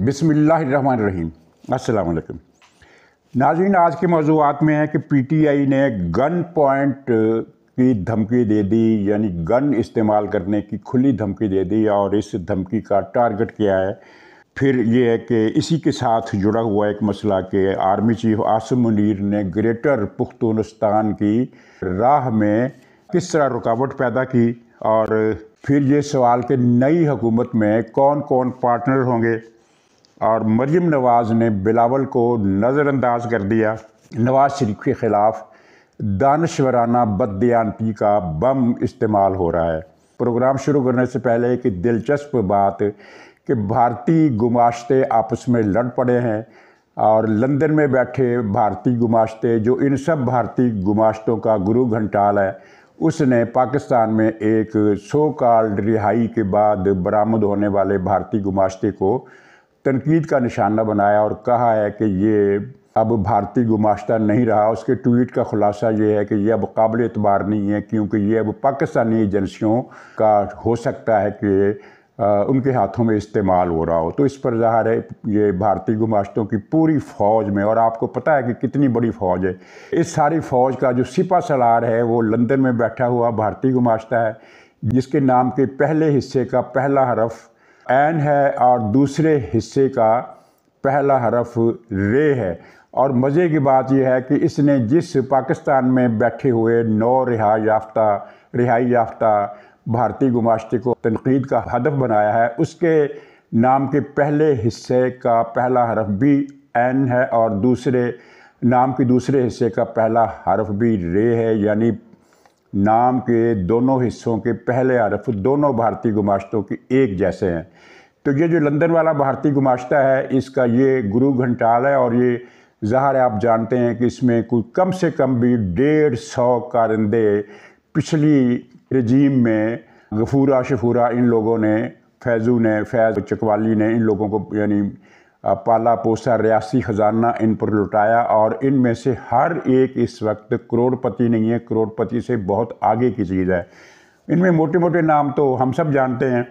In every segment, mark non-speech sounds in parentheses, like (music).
बिसमीम अल्लाम नाजीन आज के मौजूद में है कि पीटीआई ने गन पॉइंट की धमकी दे दी यानी गन इस्तेमाल करने की खुली धमकी दे दी और इस धमकी का टारगेट क्या है फिर ये है कि इसी के साथ जुड़ा हुआ एक मसला कि आर्मी चीफ आसम मुनीर ने ग्रेटर पुख्तुनस्तान की राह में किस तरह रुकावट पैदा की और फिर ये सवाल कि नई हुकूमत में कौन कौन पार्टनर होंगे और मरियम नवाज़ ने बिलावल को नज़रअंदाज कर दिया नवाज शरीफ के ख़िलाफ़ दानशवराना बदयानती का बम इस्तेमाल हो रहा है प्रोग्राम शुरू करने से पहले एक दिलचस्प बात कि भारतीय गुमाश्ते आपस में लड़ पड़े हैं और लंदन में बैठे भारतीय गुमाश्ते जो इन सब भारतीय गुमाश्तों का गुरु घंटाल है उसने पाकिस्तान में एक सो कॉल्ड रिहाई के बाद बरामद होने वाले भारतीय गुमाश्ते को तनकीद का निशाना बनाया और कहा है कि ये अब भारतीय गुमाश्ता नहीं रहा उसके ट्वीट का खुलासा ये है कि यह अब काबिल एतबार नहीं है क्योंकि ये अब पाकिस्तानी एजेंसियों का हो सकता है कि उनके हाथों में इस्तेमाल हो रहा हो तो इस पर ज़ाहिर है ये भारतीय गुमाश्तों की पूरी फौज में और आपको पता है कि कितनी बड़ी फौज है इस सारी फौज का जो सिपा सलार है वो लंदन में बैठा हुआ भारतीय गुमाश्ता है जिसके नाम के पहले हिस्से का पहला हरफ एन है और दूसरे हिस्से का पहला हरफ रे है और मज़े की बात यह है कि इसने जिस पाकिस्तान में बैठे हुए नौ रिहा याफ्ता रिहाई याफ्ता भारतीय गुमाश्ते को तनकीद का हदफ बनाया है उसके नाम के पहले हिस्से का पहला हरफ भी एन है और दूसरे नाम के दूसरे हिस्से का पहला हरफ भी रे है यानी नाम के दोनों हिस्सों के पहले अरफ दोनों भारतीय गुमाश्तों के एक जैसे हैं तो ये जो लंदन वाला भारतीय गुमाश्ता है इसका ये गुरु घंटाल है और ये ज़ाहर आप जानते हैं कि इसमें कोई कम से कम भी डेढ़ सौ कारंदे पिछली रजीम में गफूरा शफूरा इन लोगों ने फैज़ू ने फैज़ चकवाली ने इन लोगों को यानी पाला पोसा रियासी ख़जाना इन पर लुटाया और इनमें से हर एक इस वक्त करोड़पति नहीं है करोड़पति से बहुत आगे की चीज़ है इनमें मोटे मोटे नाम तो हम सब जानते हैं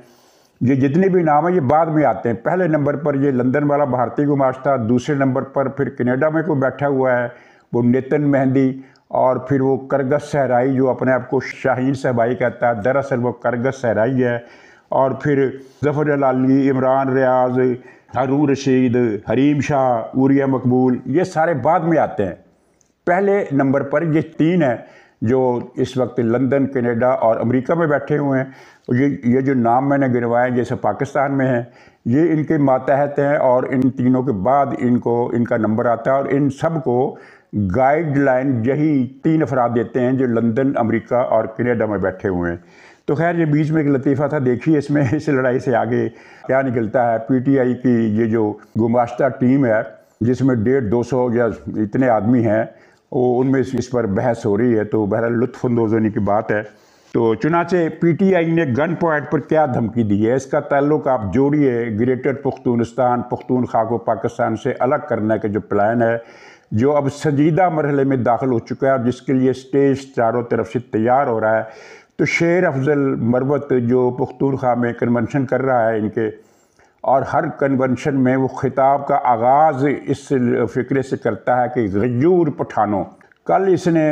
ये जितने भी नाम हैं ये बाद में आते हैं पहले नंबर पर ये लंदन वाला भारतीय गुमाश था दूसरे नंबर पर फिर कनेडा में कोई बैठा हुआ है वो नितिन मेहंदी और फिर वो करगस सहराई जो अपने आप को शाहीन सहबाई कहता है दरअसल वो करगस सहराई है और फिर जफर अली इमरान रियाज़ हरू रशीद हरीम शाह उरिया मकबूल ये सारे बाद में आते हैं पहले नंबर पर ये तीन हैं जो इस वक्त लंदन कनाडा और अमेरिका में बैठे हुए हैं ये ये जो नाम मैंने गिनवाए जैसे पाकिस्तान में हैं ये इनके मातहत हैं और इन तीनों के बाद इनको इनका नंबर आता है और इन सब को गाइडलाइन यही तीन अफराद देते हैं जो लंदन अमेरिका और कनाडा में बैठे हुए हैं तो खैर ये बीच में एक लतीफ़ा था देखिए इसमें इस लड़ाई से आगे क्या निकलता है पीटीआई की ये जो गुमाश्ता टीम है जिसमें डेढ़ दो सौ या इतने आदमी हैं वो उनमें इस पर बहस हो रही है तो बहरहाल लुत्फानंदोज होने की बात है तो चुनाचे पीटीआई ने गन पॉइंट पर क्या धमकी दी है इसका ताल्लुक आप जोड़िए ग्रेटर पुख्तूनस्तान पुख्तून खाको पाकिस्तान से अलग करने का जो प्लान है जो अब संजीदा मरहले में दाखिल हो चुका है और जिसके लिए स्टेज चारों तरफ से तैयार हो रहा है तो शेर अफजल मरवत जो पुख्तूरखा में कन्वेंशन कर रहा है इनके और हर कन्वेंशन में वो खिताब का आगाज़ इस फ़िक्रे से करता है कि गजूर पठानों कल इसने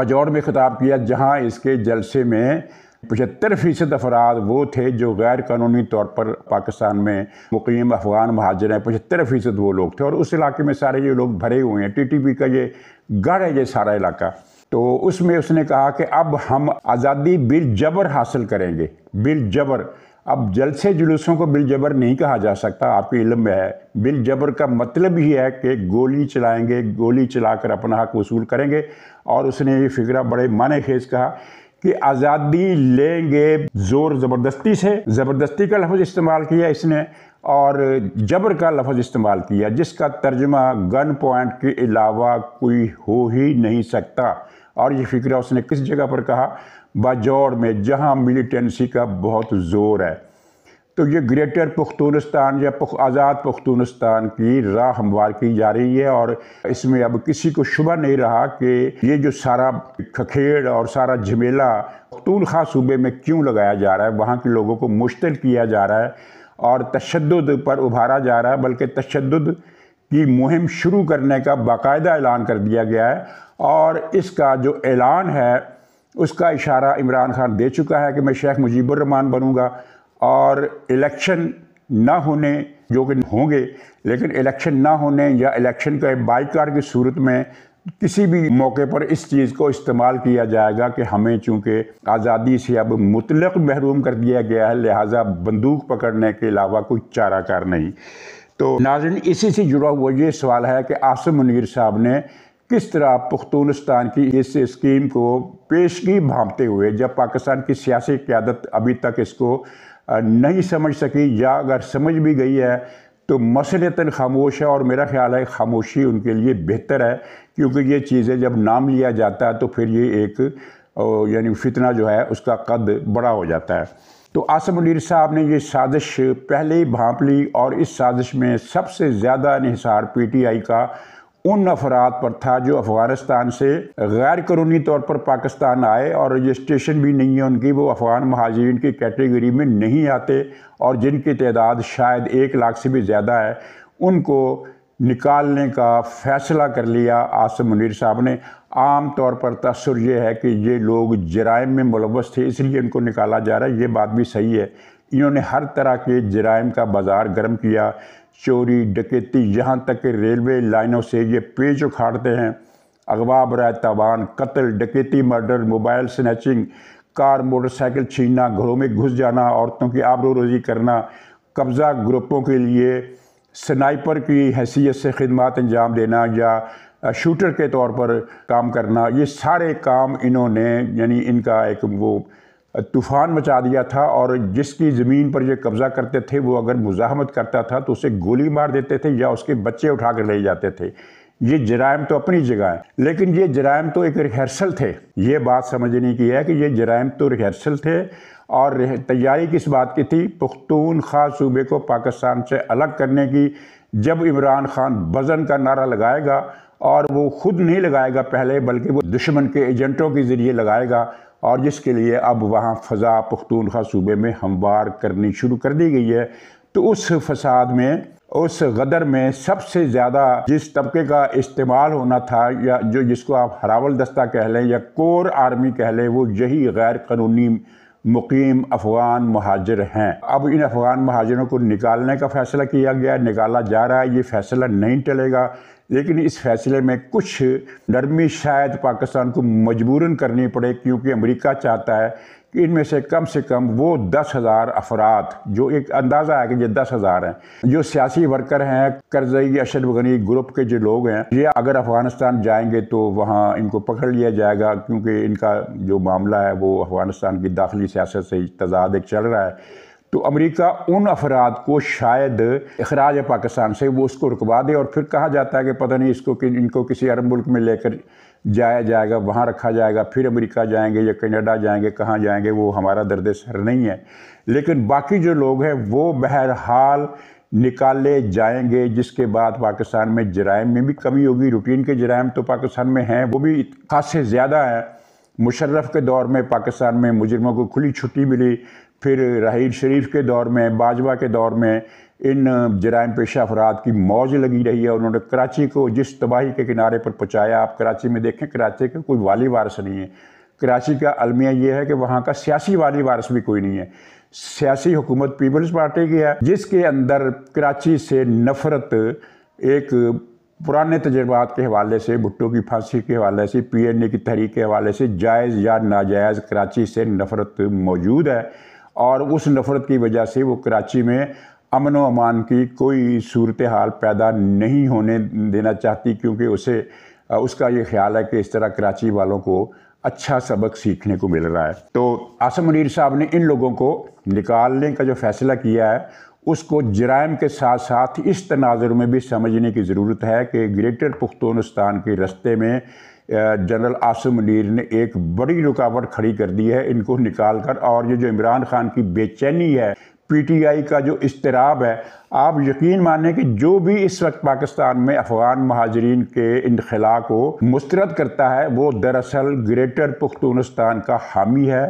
बजौर में खिताब किया जहाँ इसके जलसे में पचहत्तर फ़ीसद अफराद वो थे जो गैर कानूनी तौर पर पाकिस्तान में मुकीम अफ़गान महाजर हैं पचहत्तर फ़ीसद वो लोग थे और उस इलाके में सारे ये लोग भरे हुए हैं टी टी पी का ये गढ़ है ये सारा इलाका तो उसमें उसने कहा कि अब हम आज़ादी बिल जबर हासिल करेंगे बिल जबर अब जलसे जुलूसों को बिल जबर नहीं कहा जा सकता आपके इलम में है बिल जबर का मतलब ही है कि गोली चलाएंगे गोली चलाकर अपना हक वसूल करेंगे और उसने ये फिक्रा बड़े माने खेज कहा कि आज़ादी लेंगे ज़ोर ज़बरदस्ती से ज़बरदस्ती का लफ्ज़ इस्तेमाल किया इसने और जबर का लफ्ज़ इस्तेमाल किया जिसका तर्जमा गन पॉइंट के अलावा कोई हो ही नहीं सकता और ये फिक्र उसने किस जगह पर कहा बाजौर में जहाँ मिलिटेंसी का बहुत ज़ोर है तो ये ग्रेटर पुख्तूनस्तान या पुख, आज़ाद पुख्तूनस्तान की राह हमवार की जा रही है और इसमें अब किसी को शुभ नहीं रहा कि ये जो सारा खखेड़ और सारा झमेला पख्तून खास सूबे में क्यों लगाया जा रहा है वहाँ के लोगों को मुश्तिल किया जा रहा है और तशद पर उभारा जा रहा है बल्कि तशद की मुहिम शुरू करने का बाकायदा ऐलान कर दिया गया है और इसका जो ऐलान है उसका इशारा इमरान खान दे चुका है कि मैं शेख मुजीबरहमान बनूँगा और इलेक्शन ना होने जो कि होंगे लेकिन इलेक्शन ना होने या इलेक्शन के बाईकार की सूरत में किसी भी मौके पर इस चीज़ को इस्तेमाल किया जाएगा कि हमें चूँकि आज़ादी से अब मुतलक महरूम कर दिया गया है लिहाजा बंदूक पकड़ने के अलावा कोई चारा नहीं तो नाजन इसी से जुड़ा हुआ ये सवाल है कि आसम मुनीर साहब ने किस तरह पुख्तूनिस्तान की इस स्कीम को पेशगी भांपते हुए जब पाकिस्तान की सियासी क्यादत अभी तक इसको नहीं समझ सकी या अगर समझ भी गई है तो मसलता खामोश है और मेरा ख्याल है खामोशी उनके लिए बेहतर है क्योंकि ये चीज़ें जब नाम लिया जाता है तो फिर ये एक यानी फितना जो है उसका कद बड़ा हो जाता है तो आसम मुनीर साहब ने ये साजिश पहले ही भाँप ली और इस साजिश में सबसे ज़्यादा निसार पी टी आई का उन अफराद पर था जो अफ़गानिस्तान से गैर कानूनी तौर पर पाकिस्तान आए और रजिस्ट्रेशन भी नहीं है उनकी वो अफ़गान महाजरीन की कैटेगरी में नहीं आते और जिनकी तादाद शायद एक लाख से भी ज़्यादा है उनको निकालने का फ़ैसला कर लिया आसम मुनीर साहब ने आम तौर पर तसर यह है कि ये लोग जराइम में मुलवस थे इसलिए इनको निकाला जा रहा है ये बात भी सही है इन्होंने हर तरह के जराइम का बाज़ार गर्म किया चोरी डकैती यहाँ तक कि रेलवे लाइनों से ये पेज उखाड़ते हैं अगवा बरा तावान कत्ल डकैती murder mobile snatching car motorcycle छीनना घरों में घुस जाना औरतों की आबरू रोजी करना कब्ज़ा ग्रुपों के लिए स्नाइपर की हैसियत से खदमात अंजाम देना या शूटर के तौर पर काम करना ये सारे काम इन्होंने यानी इनका एक वो तूफ़ान मचा दिया था और जिसकी ज़मीन पर ये कब्ज़ा करते थे वो अगर मुजाहमत करता था तो उसे गोली मार देते थे या उसके बच्चे उठा कर ले जाते थे ये जराइम तो अपनी जगह है लेकिन ये जराइम तो एक रिहर्सल थे ये बात समझने की है कि ये जराइम तो रिहर्सल थे और तैयारी किस बात की थी पुख्तून खास सूबे को पाकिस्तान से अलग करने की जब इमरान खान वजन का नारा लगाएगा और वो खुद नहीं लगाएगा पहले बल्कि वो दुश्मन के एजेंटों के ज़रिए लगाएगा और जिसके लिए अब वहाँ फ़जा पख्तूनखा सूबे में हमवार करनी शुरू कर दी गई है तो उस फसाद में उस गदर में सबसे ज़्यादा जिस तबके का इस्तेमाल होना था या जो जिसको आप हरावल दस्ता कह लें या कोर आर्मी कह लें वो यही गैर कानूनी मुकीम अफ़गान महाजर हैं अब इन अफ़गान महाजरों को निकालने का फ़ैसला किया गया निकाला जा रहा है ये फ़ैसला नहीं टलेगा लेकिन इस फैसले में कुछ नरमी शायद पाकिस्तान को मजबूरन करनी पड़े क्योंकि अमेरिका चाहता है कि इनमें से कम से कम वो दस हज़ार अफराद जो एक अंदाज़ा है कि ये दस हज़ार हैं जो सियासी वर्कर हैं करजई अशद वनी ग्रुप के जो लोग हैं ये अगर अफ़गानिस्तान जाएंगे तो वहाँ इनको पकड़ लिया जाएगा क्योंकि इनका जो मामला है वो अफ़गानिस्तान की दाखिली सियासत से तजाद एक चल रहा है तो अमेरिका उन अफराद को शायद अखराज पाकिस्तान से वो उसको रुकवा दे और फिर कहा जाता है कि पता नहीं इसको कि इनको किसी अरब मुल्क में लेकर जाया जाएगा वहाँ रखा जाएगा फिर अमेरिका जाएंगे या कनाडा जाएंगे कहाँ जाएंगे वो हमारा दर्द सर नहीं है लेकिन बाकी जो लोग हैं वो बहरहाल निकाले जाएंगे जिसके बाद पाकिस्तान में जराइम में भी कमी होगी रूटीन के जराइम तो पाकिस्तान में हैं वो भी खासे ज़्यादा हैं मुशर्रफ के दौर में पाकिस्तान में मुजरमों को खुली छुट्टी मिली फिर राहीर शरीफ के दौर में बाजवा के दौर में इन जराइम पेशा अफराद की मौज लगी रही है उन्होंने कराची को जिस तबाही के किनारे पर पहुँचाया आप कराची में देखें कराची का कोई वाली वारस नहीं है कराची का अलमिया ये है कि वहाँ का सियासी वाली वारस भी कोई नहीं है सियासी हुकूमत पीपल्स पार्टी की है जिसके अंदर कराची से नफरत एक पुराने तजर्बात के हवाले से भुट्टो की फांसी के हवाले से पी एन ए की तहरीक के हवाले से जायज़ या नाजायज़ कराची से नफरत मौजूद है और उस नफरत की वजह से वो कराची में अमन व अमान की कोई सूरत हाल पैदा नहीं होने देना चाहती क्योंकि उसे उसका ये ख्याल है कि इस तरह कराची वालों को अच्छा सबक सीखने को मिल रहा है तो आसम अनिर साहब ने इन लोगों को निकालने का जो फैसला किया है उसको जराइम के साथ साथ इस तनाजर में भी समझने की ज़रूरत है कि ग्रेटर पुख्तनस्तान के रस्ते में जनरल आसम मुनीर ने एक बड़ी रुकावट खड़ी कर दी है इनको निकाल कर और ये जो इमरान खान की बेचैनी है पीटीआई का जो इसतराब है आप यकीन माने कि जो भी इस वक्त पाकिस्तान में अफगान महाजरीन के इनखला को मुस्रद करता है वो दरअसल ग्रेटर पुख्तूनस्तान का हामी है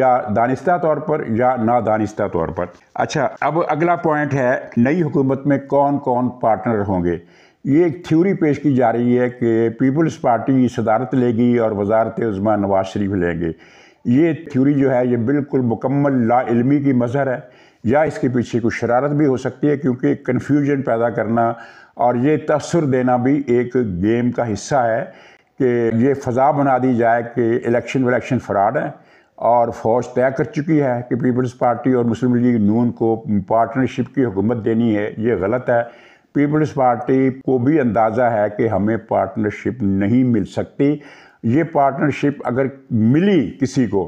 या दानिस्ता तौर पर या नादानिस्ता तौर पर अच्छा अब अगला पॉइंट है नई हुकूमत में कौन कौन पार्टनर होंगे ये एक थ्योरी पेश की जा रही है कि पीपल्स पार्टी सदारत लेगी और वजारत उजमा नवाज शरीफ लेंगे ये थ्योरी जो है ये बिल्कुल मुकम्मल लाइलमी की मज़हर है या इसके पीछे कुछ शरारत भी हो सकती है क्योंकि कन्फ्यूजन पैदा करना और ये तसर देना भी एक गेम का हिस्सा है कि ये फजा बना दी जाए कि इलेक्शन वलेक्शन फ्रॉड है और फौज तय कर चुकी है कि पीपल्स पार्टी और मुस्लिम लीग नून को पार्टनरशिप की हुकूमत देनी है ये गलत है पीपल्स पार्टी को भी अंदाज़ा है कि हमें पार्टनरशिप नहीं मिल सकती ये पार्टनरशिप अगर मिली किसी को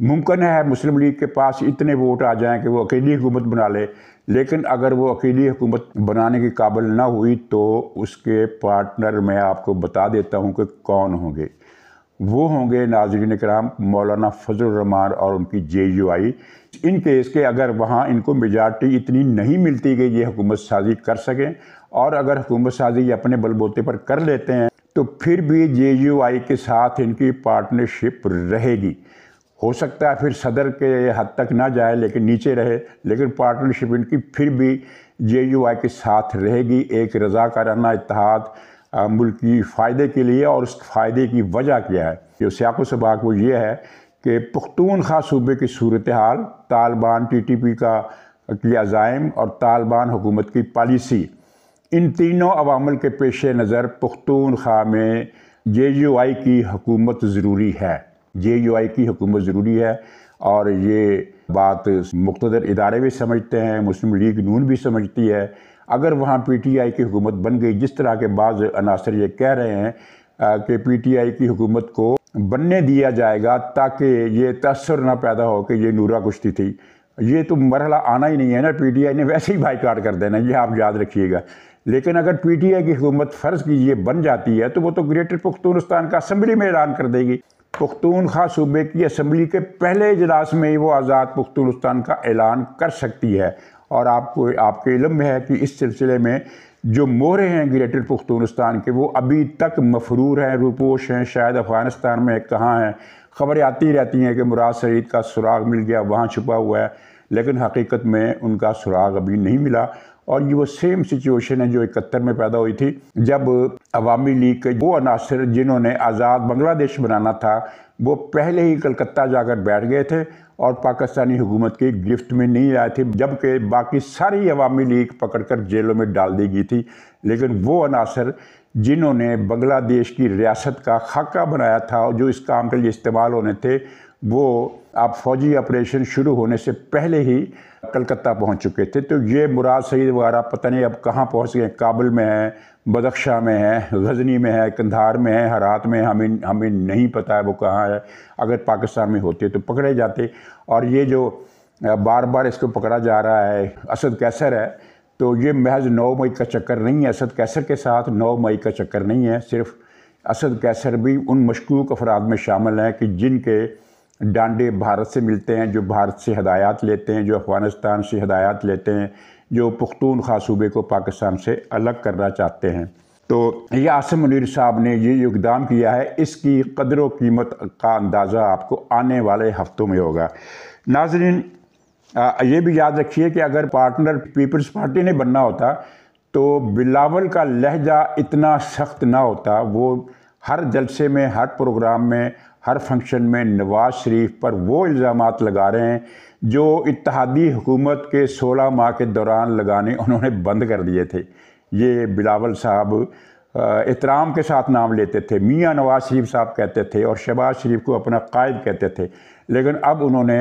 मुमकिन है मुस्लिम लीग के पास इतने वोट आ जाएं कि वो अकेली हुकूमत बना ले लेकिन अगर वो अकेली हुकूमत बनाने के काबिल ना हुई तो उसके पार्टनर मैं आपको बता देता हूँ कि कौन होंगे वो होंगे नाजरीन कराम मौलाना फजल रहमान और उनकी जे यू आई इन केस के अगर वहाँ इनको मेजार्टी इतनी नहीं मिलती कि ये हुकूमत साजी कर सकें और अगर हुकूमत साजी ये अपने बलबोते पर कर लेते हैं तो फिर भी जे यू आई के साथ इनकी पार्टनरशिप रहेगी हो सकता है फिर सदर के हद तक ना जाए लेकिन नीचे रहे लेकिन पार्टनरशिप इनकी फिर भी जे यू आई के साथ रहेगी एक रजाकाराना इतिहाद मुल्क की फ़ायदे के लिए और उस फ़ायदे की वजह क्या है जो सियाको सबाक वो ये है कि पख्तून सूबे की सूरत हाल तालिबान टी टी पी का किया जायम और तालिबान हुकूमत की पॉलिसी इन तीनों अवामल के पेश नज़र पख्तून खा में जे यू आई की हकूमत ज़रूरी है जे यू आई की हुकूमत ज़रूरी है और ये बात मुख्तर इदारे भी समझते हैं मुस्लिम लीग नून भी समझती है अगर वहाँ पी टी आई की हुकूमत बन गई जिस तरह के बाद अनासर ये कह रहे हैं कि पी टी आई की हुकूमत को बनने दिया जाएगा ताकि ये तसर ना पैदा हो कि ये नूरा कुश्ती थी ये तो मरहला आना ही नहीं है ना पी टी आई ने वैसे ही कार्ड कर देना ये आप याद रखिएगा लेकिन अगर पी टी आई की हुकूमत फ़र्ज़ कीजिए बन जाती है तो वो तो ग्रेटर पुख्तूनस्तान का असम्बली में ऐलान कर देगी पुख्तूनखा सूबे की असम्बली के पहले इजलास में ही वो आज़ाद पुख्तुलस्तान का ऐलान कर सकती है और आपको आपके इलम में है कि इस सिलसिले में जो मोहरे हैं ग्रेटर पुख्तूनस्तान के वो अभी तक मफरूर हैं रूपोश हैं शायद अफ़गानिस्तान में कहाँ हैं खबरें आती रहती हैं कि मुराद सईद का सुराग मिल गया वहाँ छुपा हुआ है लेकिन हकीकत में उनका सुराग अभी नहीं मिला और ये वो सेम सिचुएशन है जो इकहत्तर में पैदा हुई थी जब अवामी लीग के वो अनासर जिन्होंने आज़ाद बांग्लादेश बनाना था वो पहले ही कलकत्ता जाकर बैठ गए थे और पाकिस्तानी हुकूमत की गिफ्ट में नहीं आए थे जबकि बाकी सारी अवामी लीग पकड़कर जेलों में डाल दी गई थी लेकिन वो अनासर जिन्होंने बांग्लादेश की रियासत का खाका बनाया था और जो इस काम के लिए इस्तेमाल होने थे वो आप फौजी ऑपरेशन शुरू होने से पहले ही कलकत्ता पहुंच चुके थे तो ये मुराद सईद वगैरह पता नहीं अब कहाँ पहुंच गए काबुल में है बदख्शा में है गजनी में है कंधार में है हरात में हमें हमें नहीं पता है वो कहाँ है अगर पाकिस्तान में होते तो पकड़े जाते और ये जो बार बार इसको पकड़ा जा रहा है असद कैसर है तो ये महज नौ मई का चक्कर नहीं है असद कैसर के साथ नौ मई का चक्कर नहीं है सिर्फ असद कैसर भी उन मशकूक अफराद में शामिल हैं कि जिनके डांडे भारत से मिलते हैं जो भारत से हदायत लेते हैं जो अफ़गानिस्तान से हदायत लेते हैं जो पख्तूनख्वा सूबे को पाकिस्तान से अलग करना चाहते हैं तो ये आसम मनिर साहब ने ये योगदान किया है इसकी कदर कीमत का अंदाज़ा आपको आने वाले हफ्तों में होगा नाजरीन ये भी याद रखिए कि अगर पार्टनर पीपल्स पार्टी ने बनना होता तो बिलावल का लहजा इतना सख्त ना होता वो हर जलसे में हर प्रोग्राम में हर फंक्शन में नवाज शरीफ पर वो इल्ज़ाम लगा रहे हैं जो इतिहादी हुकूमत के 16 माह के दौरान लगाने उन्होंने बंद कर दिए थे ये बिलावल साहब एहतराम के साथ नाम लेते थे मियाँ नवाज शरीफ साहब कहते थे और शहबाज शरीफ को अपना कायद कहते थे लेकिन अब उन्होंने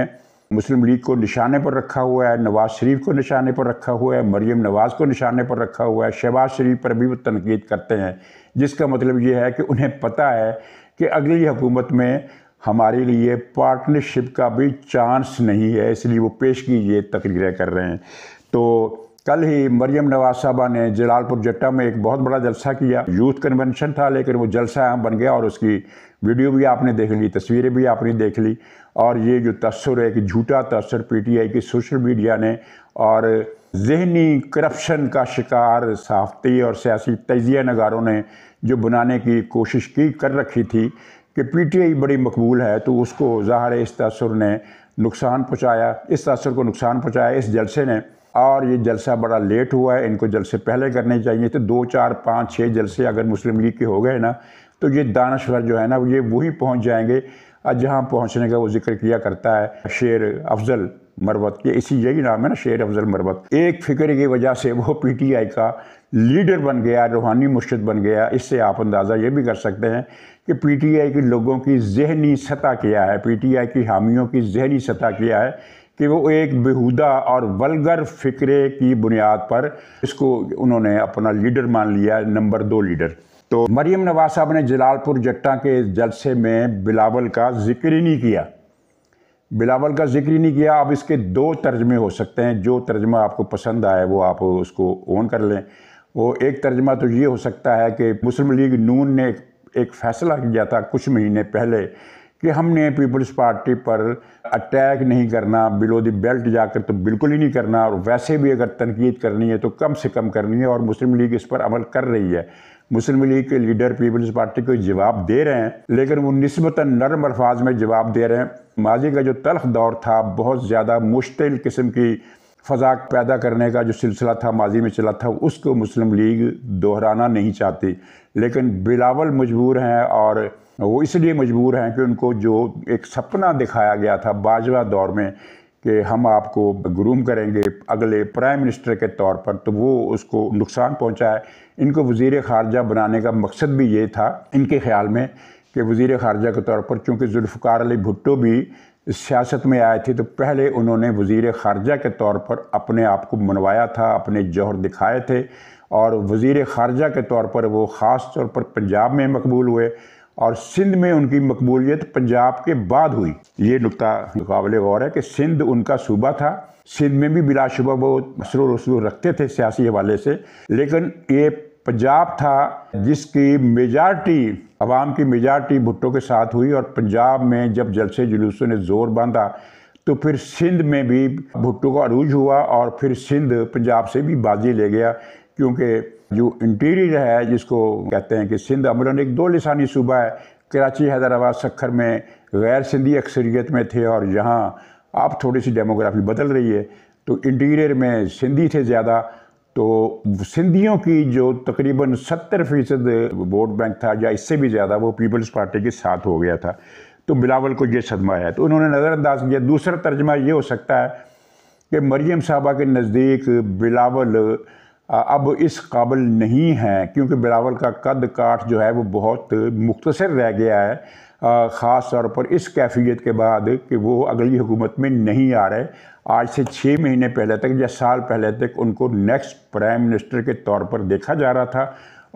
मुस्लिम लीग को निशाने पर रखा हुआ है नवाज शरीफ को निशाने पर रखा हुआ है मरीम नवाज को निशाने पर रखा हुआ है शहबाज शरीफ पर भी वो तनकीद करते हैं जिसका मतलब ये है कि उन्हें पता है कि अगली हुकूमत में हमारे लिए पार्टनरशिप का भी चांस नहीं है इसलिए वो पेश की ये तकरीरें कर रहे हैं तो कल ही मरियम नवाज साहबा ने जलालपुर जट्टा में एक बहुत बड़ा जलसा किया यूथ कन्वेंशन था लेकिन वो जलसा यहाँ बन गया और उसकी वीडियो भी आपने देख ली तस्वीरें भी आपने देख ली और ये जो तसर है कि झूठा टी पीटीआई की सोशल मीडिया ने और जहनी करप्शन का शिकार सहाफ़ती और सियासी तजिया नगारों ने जो बनाने की कोशिश की कर रखी थी कि पीटीआई बड़ी मकबूल है तो उसको ज़ाहिर इस तसर ने नुकसान पहुँचाया इस तसर को नुकसान पहुँचाया इस जलसे ने और ये जलसा बड़ा लेट हुआ है इनको जलसे पहले करने चाहिए तो दो चार पाँच छः जलसे अगर मुस्लिम लीग के हो गए ना तो ये दानश्वर जो है ना ये वही पहुँच जाएंगे आज जहाँ पहुँचने का वो जिक्र किया करता है शेर अफजल मरवत ये इसी यही नाम है ना शेर अफजल मरवत एक फिक्र की वजह से वो पीटीआई का लीडर बन गया रूहानी मुर्शद बन गया इससे आप अंदाज़ा ये भी कर सकते हैं कि पीटीआई के लोगों की जहनी सतह क्या है पीटीआई की हामियों की जहनी सतह क्या है कि वो एक बेहुदा और वलगर फ़िक्रे की बुनियाद पर इसको उन्होंने अपना लीडर मान लिया नंबर दो लीडर तो मरियम नवाज साहब ने जलालपुर जट्टा के जलसे में बिलावल का जिक्र ही नहीं किया बिलावल का जिक्र ही नहीं किया अब इसके दो तर्जमे हो सकते हैं जो तर्जमा आपको पसंद आए वो आप उसको ऑन कर लें वो एक तर्जमा तो ये हो सकता है कि मुस्लिम लीग नून ने एक फैसला किया था कुछ महीने पहले कि हमने पीपल्स पार्टी पर अटैक नहीं करना बिलो द बेल्ट जाकर तो बिल्कुल ही नहीं करना और वैसे भी अगर तनकीद करनी है तो कम से कम करनी है और मुस्लिम लीग इस पर अमल कर रही है मुस्लिम लीग के लीडर पीपल्स पार्टी को जवाब दे रहे हैं लेकिन वो नस्बता नरम अल्फाज में जवाब दे रहे हैं माजी का जो तलख दौर था बहुत ज़्यादा मुश्तिल किस्म की फजा पैदा करने का जो सिलसिला था माजी में चला था उसको मुस्लिम लीग दोहराना नहीं चाहती लेकिन बिलावल मजबूर हैं और वो इसलिए मजबूर हैं कि उनको जो एक सपना दिखाया गया था बाजवा दौर में कि हम आपको ग्रूम करेंगे अगले प्राइम मिनिस्टर के तौर पर तो वो उसको नुकसान पहुंचा है इनको वज़ी ख़ारजा बनाने का मकसद भी ये था इनके ख्याल में कि वजीर ख़ारजा के तौर पर चूँकि जुल्फ़ार अली भुट्टो भी सियासत में आए थे तो पहले उन्होंने वज़ी ख़ारजा के तौर पर अपने आप को मनवाया था अपने जौहर दिखाए थे और वजीर ख़ारजा के तौर पर वो ख़ास तौर पर पंजाब में मकबूल हुए और सिंध में उनकी मकबूलियत पंजाब के बाद हुई ये नुकता काबिल गौर है कि सिंध उनका सूबा था सिंध में भी बिलाशुबा वो मसरूर रसूल रखते थे सियासी हवाले से लेकिन ये पंजाब था जिसकी मेजॉरिटी आवाम की मेजॉरिटी भुट्टो के साथ हुई और पंजाब में जब जलसे जुलूसों ने जोर बांधा तो फिर सिंध में भी भुट्टो का अरूज हुआ और फिर सिंध पंजाब से भी बाजी ले गया क्योंकि जो इंटीरियर है जिसको कहते हैं कि सिंध अमरन एक दो लिसानी सूबा है कराची हैदराबाद सखर में गैर सिंधी अक्सरियत में थे और यहाँ अब थोड़ी सी डेमोग्राफी बदल रही है तो इंटीरियर में सिंधी थे ज़्यादा तो सिंधियों की जो तकरीबन 70 फीसद वोट बैंक था या इससे भी ज़्यादा वो पीपल्स पार्टी के साथ हो गया था तो बिलावल को ये सदमा आया तो उन्होंने नज़रअंदाज किया दूसरा तर्जमा ये हो सकता है कि मरियम साहबा के नज़दीक बिलावल अब इस काबिल नहीं हैं क्योंकि बिलावल का कद काठ जो है वो बहुत मुख्तसर रह गया है ख़ास तौर पर इस कैफियत के बाद कि वो अगली हुकूमत में नहीं आ रहे आज से छः महीने पहले तक या साल पहले तक उनको नेक्स्ट प्राइम मिनिस्टर के तौर पर देखा जा रहा था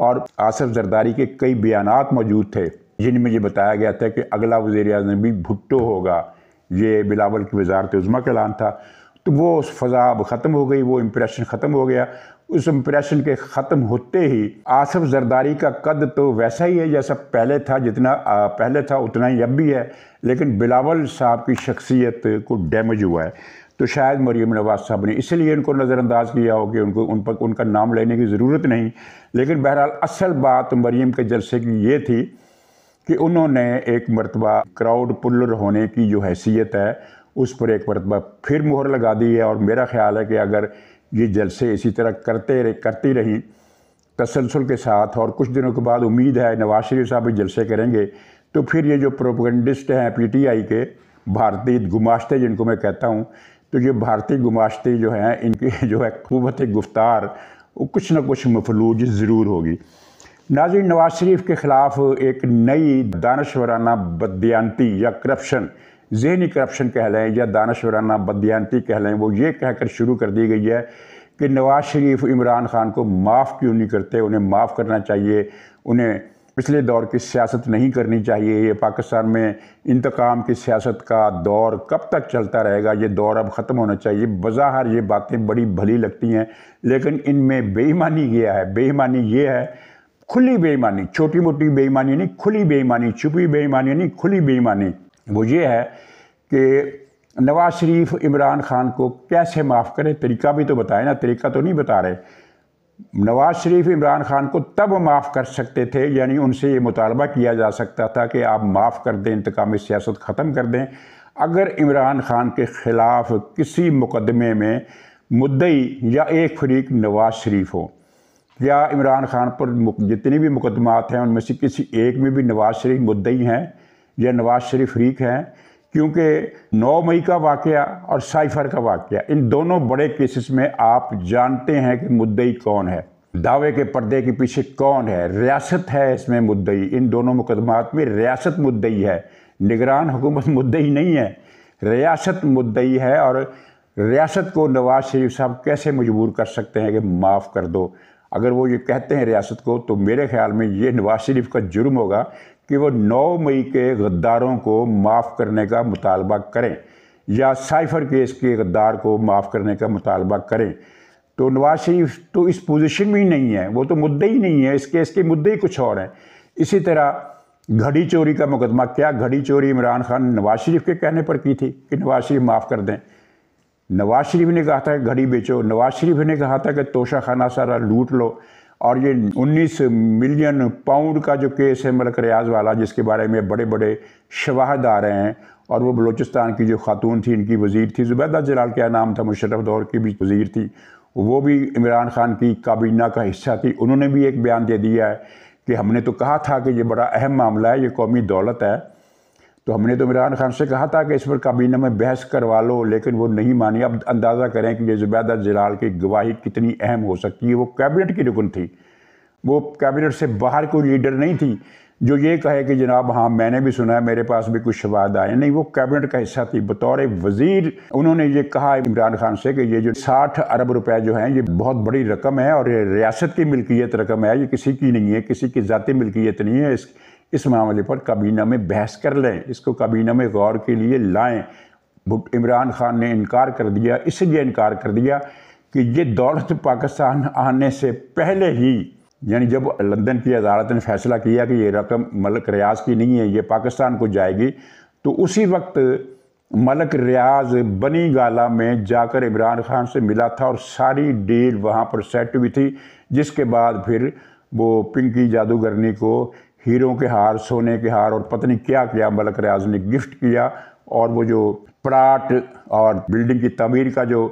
और आसफ जरदारी के कई बयान मौजूद थे जिनमें ये बताया गया था कि अगला वजे अजम भी भुट्टो होगा ये बिलावल की वजारत उज़मा का ऐलान था तो वो फ़ज़ा अब ख़त्म हो गई वो इम्प्रेशन ख़त्म हो गया उस इम्प्रेशन के ख़त्म होते ही आसफ जरदारी का कद तो वैसा ही है जैसा पहले था जितना पहले था उतना ही अब भी है लेकिन बिलावल साहब की शख्सियत को डैमेज हुआ है तो शायद मरीम नवाज़ साहब ने इसलिए उनको नज़रअंदाज किया हो कि उनको उन पर उनका नाम लेने की ज़रूरत नहीं लेकिन बहरहाल असल बात मरीम के जलसे की ये थी कि उन्होंने एक मरतबा क्राउड पुलर होने की जो हैसियत है उस पर एक मरतबा फिर मोहर लगा दी है और मेरा ख्याल है कि अगर ये जलसे इसी तरह करते रहे करती रही तसलसल के साथ और कुछ दिनों के बाद उम्मीद है नवाज शरीफ साहब भी जलसे करेंगे तो फिर ये जो प्रोपगंडिस्ट हैं पीटीआई के भारतीय गुमाश्ते जिनको मैं कहता हूँ तो ये भारतीय गुमाश्ते जो हैं इनकी (laughs) जो है खूबत गुफ्तार कुछ ना कुछ मफलूज ज़रूर होगी नाजिर नवाज शरीफ के ख़िलाफ़ एक नई दानशवराना बदयानती या करप्शन जहनी करप्शन कह लें या दानशवराना कह लें वो ये कहकर शुरू कर दी गई है कि नवाज़ शरीफ इमरान खान को माफ़ क्यों नहीं करते उन्हें माफ़ करना चाहिए उन्हें पिछले दौर की सियासत नहीं करनी चाहिए ये पाकिस्तान में इंतकाम की सियासत का दौर कब तक चलता रहेगा ये दौर अब ख़त्म होना चाहिए बज़ाहर ये बातें बड़ी भली लगती हैं लेकिन इनमें बेईमानी यह है बेईमानी ये है खुली बेईमानी छोटी मोटी बेईमानी नहीं खुली बेईमानी छुपी बेईमानी नहीं खुली बेईमानी वो ये है कि नवाज़ शरीफ इमरान खान को कैसे माफ़ करें तरीका भी तो बताए ना तरीका तो नहीं बता रहे नवाज़ शरीफ इमरान खान को तब माफ़ कर सकते थे यानी उनसे ये मुतालबा किया जा सकता था कि आप माफ़ कर दें इंतकामी सियासत ख़त्म कर दें अगर इमरान खान के ख़िलाफ़ किसी मुकदमे में मुद्दई या एक फरीक नवाज़ शरीफ हो या इमरान खान पर जितने भी मुकदमात हैं उनमें से किसी एक में भी नवाज़ शरीफ मुद्दई हैं या नवाज़ शरीफ फरीक हैं क्योंकि 9 मई का वाक़ और साइफर का वाक़ इन दोनों बड़े केसेस में आप जानते हैं कि मुद्दई कौन है दावे के पर्दे के पीछे कौन है रियासत है इसमें मुद्दई इन दोनों मुकदमात में रियासत मुद्दई है निगरान हुकूमत मुद्दई नहीं है रियासत मुद्दई है और रियासत को नवाज शरीफ साहब कैसे मजबूर कर सकते हैं कि माफ़ कर दो अगर वो ये कहते हैं रियासत को तो मेरे ख्याल में ये नवाज शरीफ का जुर्म होगा कि वो 9 मई के गद्दारों को माफ़ करने का मुतालबा करें या साइफर केस के गद्दार को माफ़ करने का मुतालबा करें तो नवाज शरीफ तो इस पोजीशन में ही नहीं है वो तो मुद्दे ही नहीं है इस केस के मुद्दे ही कुछ और हैं इसी तरह घड़ी चोरी का मुकदमा क्या घड़ी चोरी इमरान खान नवाज शरीफ के कहने पर की थी कि नवाज शरीफ माफ़ कर दें नवाज शरीफ ने कहा था घड़ी बेचो नवाज शरीफ ने कहा था कि तोशा खाना सारा लूट लो और ये 19 मिलियन पाउंड का जो केस है मलक रियाज वाला जिसके बारे में बड़े बड़े शवाहद आ रहे हैं और वो बलूचिस्तान की जो खातून थी इनकी वज़ीर थी ज़ुबैदा जलाल क्या नाम था मुशरफ दौर की भी वज़ीर थी वो भी इमरान खान की काबीना का हिस्सा थी उन्होंने भी एक बयान दे दिया है कि हमने तो कहा था कि ये बड़ा अहम मामला है ये कौमी दौलत है तो हमने तो इमरान खान से कहा था कि इस पर काबीना में बहस करवा लो लेकिन वो नहीं मानी अब अंदाज़ा करें कि ये जुबैदा जलाल की गवाही कितनी अहम हो सकती है वो कैबिनेट की रुकन थी वो कैबिनेट से बाहर कोई लीडर नहीं थी जो ये कहे कि जनाब हाँ मैंने भी सुना है मेरे पास भी कुछ शवाद आए नहीं वो कैबिनेट का हिस्सा थी बतौर वजीर उन्होंने ये कहा इमरान खान से कि ये जो साठ अरब रुपए जो हैं ये बहुत बड़ी रकम है और ये रियासत की मिल्कियत रकम है ये किसी की नहीं है किसी की ज़ाती मिल्कियत नहीं है इस इस मामले पर काबीना में बहस कर लें इसको काबीना में गौर के लिए लाएं इमरान खान ने इनकार कर दिया इसलिए इनकार कर दिया कि ये दौलत पाकिस्तान आने से पहले ही यानी जब लंदन की अदालत ने फैसला किया कि ये रकम मलक रियाज की नहीं है ये पाकिस्तान को जाएगी तो उसी वक्त मलक रियाज बनी गाला में जाकर इमरान खान से मिला था और सारी डील वहाँ पर सेट हुई थी जिसके बाद फिर वो पिंकी जादूगरनी को हीरों के हार सोने के हार और पत्नी क्या क्या मलक रियाज ने गिफ्ट किया और वो जो प्राट और बिल्डिंग की तमीर का जो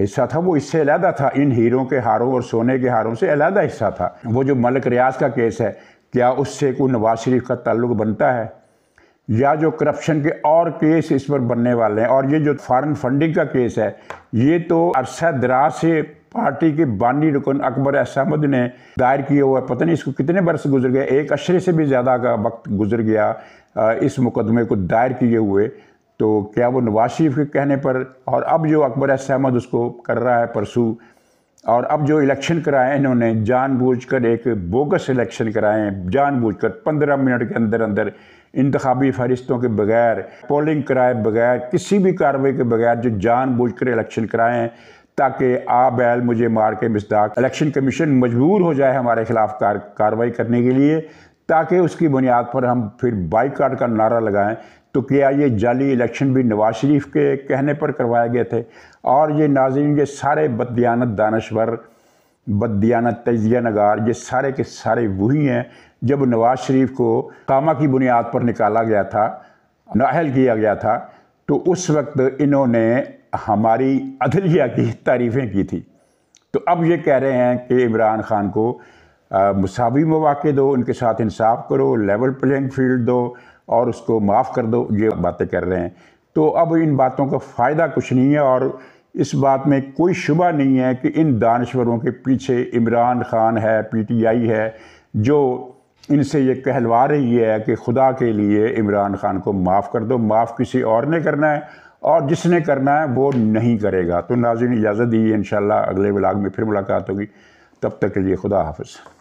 हिस्सा था वो इससे अलहदा था इन हीरों के हारों और सोने के हारों से अलहदा हिस्सा था वो जो मलक रियाज का केस है क्या उससे कोई नवाज शरीफ का ताल्लुक बनता है या जो करप्शन के और केस इस पर बनने वाले हैं और ये जो फॉरेन फंडिंग का केस है ये तो अरसा दराज से पार्टी के बानी रुकन अकबर असहमद ने दायर किया हुआ पता नहीं इसको कितने वर्ष गुजर गए एक अशरे से भी ज़्यादा का वक्त गुजर गया इस मुकदमे को दायर किए हुए तो क्या वो नवाज शरीफ के कहने पर और अब जो अकबर असहमद उसको कर रहा है परसू और अब जो इलेक्शन कराए इन्होंने जानबूझकर एक बोगस इलेक्शन कराए जानबूझकर पंद्रह मिनट के अंदर अंदर इंतबी फहरिस्तों के बगैर पोलिंग कराए बगैर किसी भी कार्रवाई के बगैर जो जानबूझकर इलेक्शन कराएँ ताकि आ बैल मुझे मार के मिसदाक इलेक्शन कमीशन मजबूर हो जाए हमारे खिलाफ कार, कार्रवाई करने के लिए ताकि उसकी बुनियाद पर हम फिर बाइकाट का नारा लगाएं तो क्या ये जाली इलेक्शन भी नवाज शरीफ के कहने पर करवाए गए थे और ये नाजिन ये सारे बदयानत दानश्वर बदयानत तजिया नगार ये सारे के सारे वही हैं जब नवाज शरीफ को कामा की बुनियाद पर निकाला गया था नाहल किया गया था तो उस वक्त इन्होंने हमारी अदलिया की तारीफ़ें की थी तो अब ये कह रहे हैं कि इमरान खान को मसावी मौाक़े दो उनके साथ इंसाफ करो लेवल प्लेइंग फील्ड दो और उसको माफ़ कर दो ये बातें कर रहे हैं तो अब इन बातों का फ़ायदा कुछ नहीं है और इस बात में कोई शुबा नहीं है कि इन दानश्वरों के पीछे इमरान खान है पीटीआई है जो इनसे ये कहलवा रही है कि खुदा के लिए इमरान खान को माफ़ कर दो माफ़ किसी और ने करना है और जिसने करना है वो नहीं करेगा तो नाजिन इजाज़त दीजिए इन अगले ब्लाग में फिर मुलाकात होगी तब तक के लिए खुदा हाफ़